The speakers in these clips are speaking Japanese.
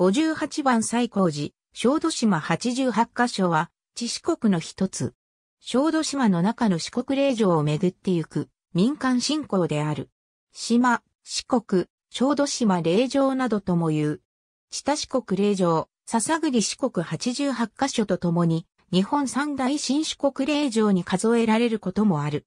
58番最高寺、小豆島88箇所は、地四国の一つ。小豆島の中の四国霊場を巡ってゆく、民間信仰である。島、四国、小豆島霊場などとも言う。下四国霊場、笹栗四国88箇所とともに、日本三大新四国霊場に数えられることもある。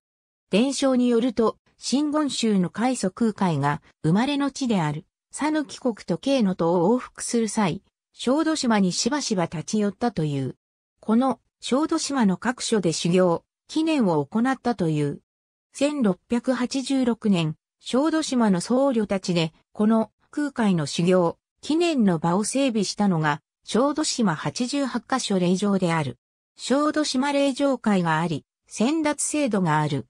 伝承によると、新言宗の開祖空海が生まれの地である。サヌキ国とケイノとを往復する際、小豆島にしばしば立ち寄ったという。この小豆島の各所で修行、記念を行ったという。1686年、小豆島の僧侶たちで、この空海の修行、記念の場を整備したのが、小豆島88箇所霊場である。小豆島霊場会があり、先達制度がある。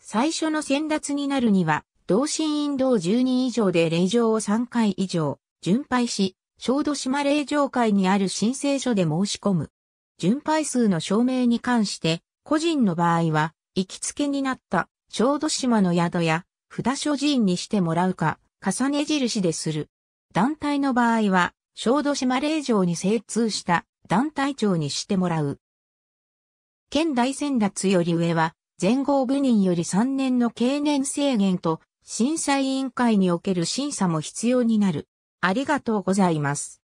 最初の先達になるには、同心引導1人以上で令場を3回以上、巡配し、小豆島霊場会にある申請書で申し込む。巡配数の証明に関して、個人の場合は、行きつけになった小豆島の宿や札所寺院にしてもらうか、重ね印でする。団体の場合は、小豆島令場に精通した団体長にしてもらう。県大選抜より上は、全豪部人より3年の経年制限と審査委員会における審査も必要になる。ありがとうございます。